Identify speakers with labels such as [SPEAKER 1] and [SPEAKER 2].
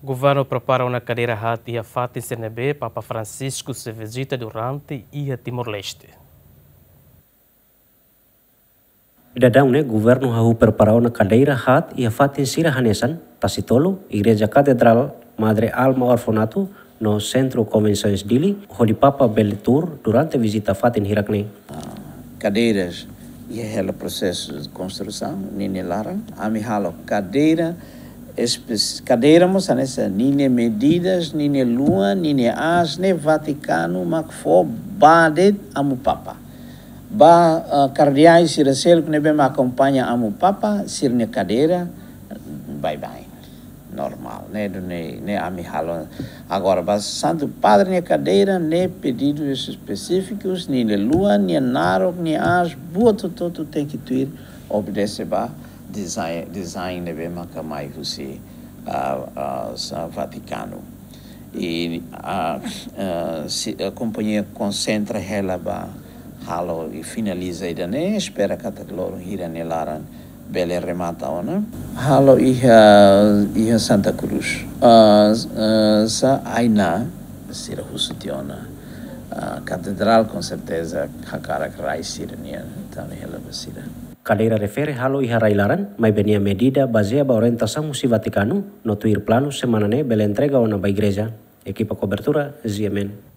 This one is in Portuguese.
[SPEAKER 1] O governo prepara uma cadeira hat e a FAT em CNB. Papa Francisco se visita durante e a Timor-Leste.
[SPEAKER 2] Dadang ne né, governo hau preparou na cadeira hat e a FAT em Sirahanesan, Tasitolo, Igreja Catedral Madre Alma Orfanato, no Centro Convenções Dili, onde Papa Beletur, durante a visita FAT em Hirakne. Cadeiras e é o
[SPEAKER 3] processo de construção, Nini Lara, Amihalo, cadeira escadeiramos nessa nem medidas, nem lua, nem as, nem Vaticano, mas que for badet amo papa. Ba uh, ah, cardeais e recelo que nebe acompanha amo papa, sir ne cadeira, bye bye. Normal, né? Do Ne, ne ami halo. Agora, ba santo padre ne cadeira, ne pedidos específicos, nem lua, nem naro, nem as, boa tudo tem que tuir, obedecer ba design, design devema a husi Vaticano. E a, a, companhia concentra ba halo e finaliza né espera catagloro hiranelaran bele remata ona. Né? Halo iha, iha Santa Cruz. Uh, sa aina sira husutiona. a catedral com certeza hakara krai nia tani relava sira.
[SPEAKER 2] Kaleira refere halo iha railaran, mai venia medida baseada a orientação se Vaticano no tuir plano semanane bela entrega a nova igreja. Equipa cobertura, Ziemen.